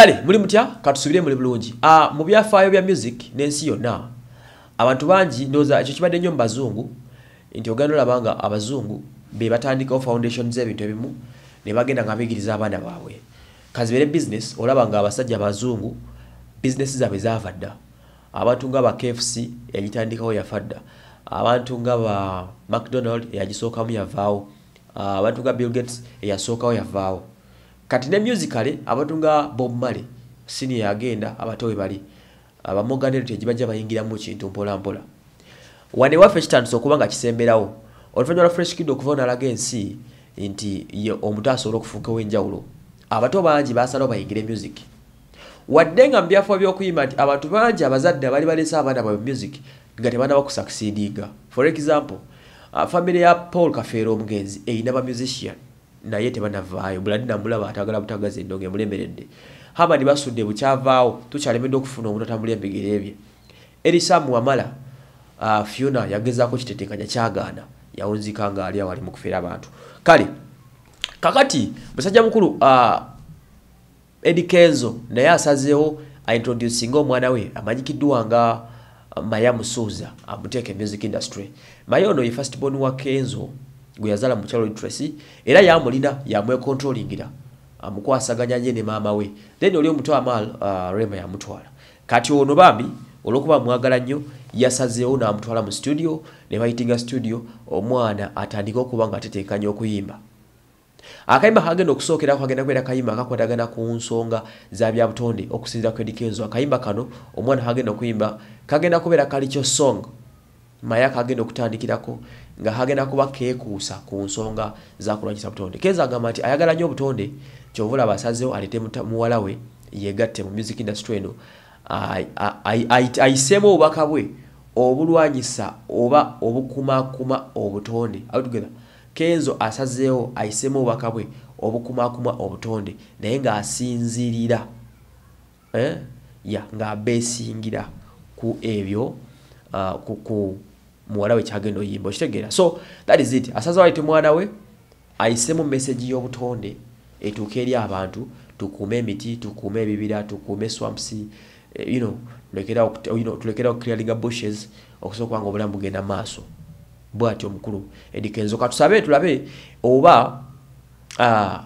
Kale muri mutya katusubire muri bulungi. Ah mu byafayo bya music n'ensi yonna. Abantu bangi ndoza ekyo kibadde nnyo mbazungu. Nti ogenda olabanga abazungu be batandika foundation z'ebintu ebimu ne bagenda nga bigiriza abaana baabwe. Kazibere business olabanga abasajja abazungu business zaabwe zaava dda. Abantu nga ba KFC yagitandikawo yafadda. Abantu nga ba McDonald yagisookamu yavaawo. Ah, abantu nga Bill Gates yasookawo yavaawo. kati ne musicale abatunga Bob Marley sini yagenda abatowe bali abamogane lute jibaja bayingira mu kintu mpola mpola wane wa fresh tanso kubanga kisemberawo olufanya la fresh kid okuvona la gensi inti yo omutaso olokufuka wenja ulo abato baji basalo bayingira music wadenga mbyafo byo kuima abantu baji abazadde bali bali sabana ba music ngati bana bakusucceedinga for example uh, family ya Paul Kafero omugenzi eina ba musician naye tebanavaayo buladdi namulaba atagala butagaza endongo emulemeredde habadi basudde bukyavaawo tukyalemedde okufuna omuntu atambula ebigere ebye erisamu wamala uh, ah, fiona yagezaako kitetekanya kyagaana yawunzika nga ali awo ali mu kufeera abantu kale kakati musajja mukulu uh, ah, edikenzo naye asazeewo aintroduci nga omwana we amanyikiddwanga mayamusuuza amuteeka e music industry maye ono ye first bon wa kenzo gwe yazala mukyalo literacy era yamulina yamwe controllingira amukwasaganya nye ne mama we then oli omuto amal uh, rema yamutwala kati ono bambi olwokuba mwagala nnyo yasazeewo n'amutwala mu studio ne bayitinga studio omwana atandike okuba ngaateteekanya okuyimba akayimba kagenda okusookerako agenda kubeera kayimba akakwatagana ku nsonga za byabutonde okusinzira kwedikenzo akayimba kano omwana kagenda okuyimba kagenda kubeera kalikyo song maye kagenda okutandikirako nga hagenda kuba keekuusa ku nsonga zakulwanyisa butonde keeza agamba nti ayagala nnyo obutonde kyova olaba asazeewo alete muwala we yegatte mu music industry eno ayiseemu obubaka bwe obulwanyisa oba obukumakuma obutonde altogether kenzo asazeewo ayiseemu obubaka bwe obukumakuma obutonde naye ngaasinziirira eh? ya ngaabeesingira ku ebyo ah, muwala we kyagenda oyimba okitegeera so that is it asaza waite mwana we ayisemu mesagi y'obutonde etuuka eri abantu tukuume emiti tukuume ebibira tukuume swamps eh, you know tulekerao clearinga bushes okusobola kubanga obulamu bugenda maaso bwati omukulu edikenzoka tusabe tulabe oba ah,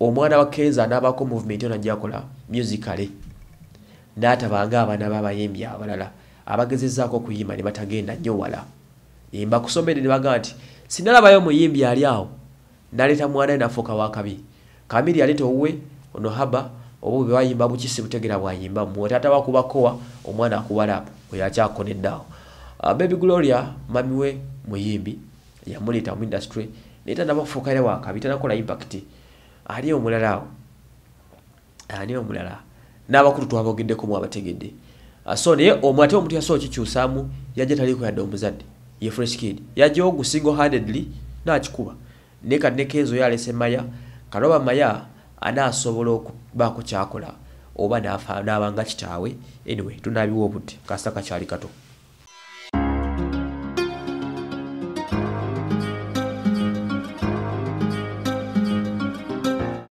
omwana wa kenza anaabako movement ono ajakola musicale n'atabanga abaana b'abayimbi abalala abagezezaako okuyima ne batagenda nnyo wala mbakusomedde eh, ne bagamba nti sinalabayo muyimbi ali awo naleeta mwana nafuuka wakabi kamiri aleeta owuwe ono haba oba be bayimba bukisi butegera bwayimba mwotaata wakubakowa omwana akuwalapu oyo akyakoneddeawo ah, baby gloria mami we muyimbi yamuleeta mu industry naye tanabakufuuka era wakabi tanakola impact ali omulala awo ani omulala n'abakulu twabogeddekomu abategedde ah, so naye omwate omuntu yasobola kikyusaamu yajja taliiko yadde omuzadde ye fresh kid yajja ogu single handedly n'akikuba naye kati ne kenzo yo alese maya kaloba maya anaasobola okubaako kyakola oba n'abanga kitaawe anyway tunaabiwa obudde kasaka kyali kato